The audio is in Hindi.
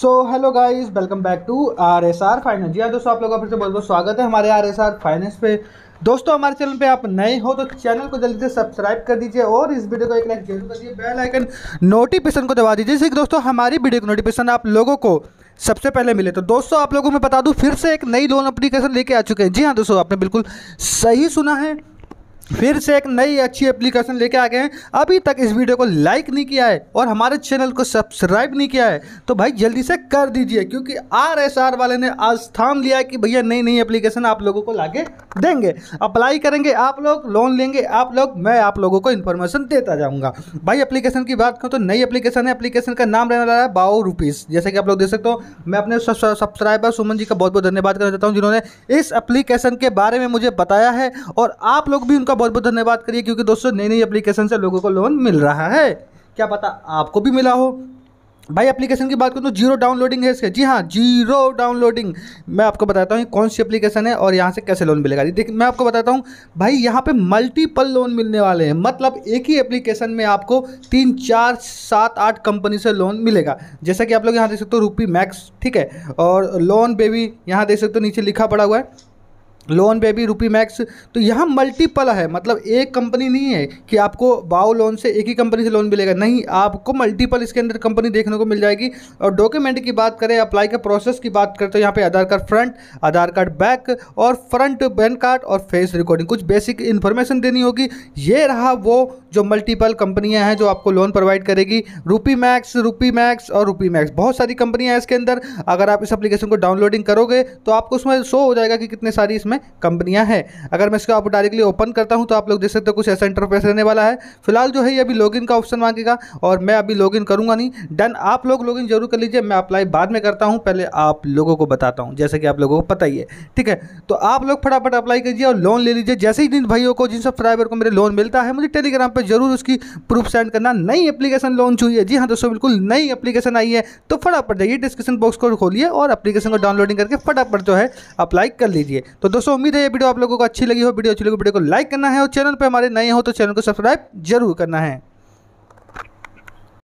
so hello guys welcome back to R S R finance जी हाँ दोस्तों आप लोगों का फिर से बहुत बहुत स्वागत है हमारे आर एस आर फाइनेंस पे दोस्तों हमारे चैनल पे आप नए हो तो चैनल को जल्दी से सब्सक्राइब कर दीजिए और इस वीडियो को एक लाइक जरूर कर दीजिए बेल आइकन नोटिफिकेशन को दबा दीजिए जैसे कि दोस्तों हमारी वीडियो की नोटिफिकेशन आप लोगों को सबसे पहले मिले तो दोस्तों आप लोगों को मैं बता दूँ फिर से एक नई लोन अप्लीकेशन लेके आ चुके हैं जी हाँ दोस्तों आपने बिल्कुल सही सुना है फिर से एक नई अच्छी एप्लीकेशन लेके आ गए हैं अभी तक इस वीडियो को लाइक नहीं किया है और हमारे चैनल को सब्सक्राइब नहीं किया है तो भाई जल्दी से कर दीजिए क्योंकि आर एस आर वाले ने आज थाम लिया है कि भैया नई नई एप्लीकेशन आप लोगों को लाके देंगे अप्लाई करेंगे आप लोग लोन लेंगे आप लोग मैं आप लोगों को इन्फॉर्मेशन देता जाऊँगा भाई एप्लीकेशन की बात करूँ तो नई एप्लीकेशन है एप्लीकेशन का नाम रहने वाला है बाओ रुपीज़ जैसे कि आप लोग देख सकते हो मैं अपने सब्सक्राइबर सुमन जी का बहुत बहुत धन्यवाद करना चाहता हूँ जिन्होंने इस एप्लीकेशन के बारे में मुझे बताया है और आप लोग भी उनका का बहुत बहुत धन्यवाद करिए क्योंकि दोस्तों नई नई एप्लीकेशन से लोगों को लोन मिल रहा है क्या पता आपको भी मिला हो भाई एप्लीकेशन की बात करूँ तो जीरो डाउनलोडिंग है इसके जी हाँ जीरो डाउनलोडिंग मैं आपको बताता हूँ कौन सी एप्लीकेशन है और यहाँ से कैसे लोन मिलेगा देखिए मैं आपको बताता हूँ भाई यहाँ पे मल्टीपल लोन मिलने वाले हैं मतलब एक ही एप्लीकेशन में आपको तीन चार सात आठ कंपनी से लोन मिलेगा जैसा कि आप लोग यहाँ देख सकते हो रूपी मैक्स ठीक है और लोन बेबी यहाँ देख सकते हो नीचे लिखा पड़ा हुआ है लोन बेबी रूपी मैक्स तो यहाँ मल्टीपल है मतलब एक कंपनी नहीं है कि आपको बाओ लोन से एक ही कंपनी से लोन मिलेगा नहीं आपको मल्टीपल इसके अंदर कंपनी देखने को मिल जाएगी और डॉक्यूमेंट की बात करें अप्लाई के प्रोसेस की बात करें तो यहाँ पे Aadhaar card front Aadhaar card back और फ्रंट पैन कार्ड और फेस रिकॉर्डिंग कुछ बेसिक इन्फॉर्मेशन देनी होगी ये रहा वो जो मल्टीपल कंपनियाँ हैं जो आपको लोन प्रोवाइड करेगी रूपी मैक्स रूपी मैक्स और रूपी मैक्स बहुत सारी कंपनियाँ हैं इसके अंदर अगर आप इस एप्लीकेशन को डाउनलोडिंग करोगे तो आपको उसमें शो हो जाएगा कि कितने सारी इसमें कंपनियां हैं अगर मैं इसको आप डायरेक्टली ओपन करता हूँ तो आप लोग देख सकते हो कुछ ऐसा इंटरफेस रहने वाला है फिलहाल जो है ये अभी लॉगिन का ऑप्शन मांगेगा और मैं अभी लॉगिन करूंगा नहीं डन आप लोग लॉगिन जरूर कर लीजिए मैं अप्लाई बाद में करता हूँ पहले आप लोगों को बताता हूँ जैसे कि आप लोगों को पता ही है ठीक है तो आप लोग फटाफट अप्लाई कीजिए और लोन ले लीजिए जैसे ही जिन भाइयों को जिन सब्सक्राइबर को मेरे लोन मिलता है मुझे टेलीग्राम पर ज़रूर उसकी प्रूफ सेंड करना नई एप्लीकेशन लॉन्च हुई है जी हाँ दोस्तों बिल्कुल नई एप्लीकेशन आई है तो फटाफट जाइए डिस्क्रिप्शन बॉक्स को खोलिए और एप्लीकेशन को डाउनलोडिंग करके फटाफट जो है अप्लाई कर लीजिए तो दोस्तों उम्मीद है ये वीडियो आप लोगों को अच्छी लगी हो वीडियो अच्छी लगी वीडियो को लाइक करना है और चैनल पर हमारे नए हो तो चैनल को सब्सक्राइब जरूर करना है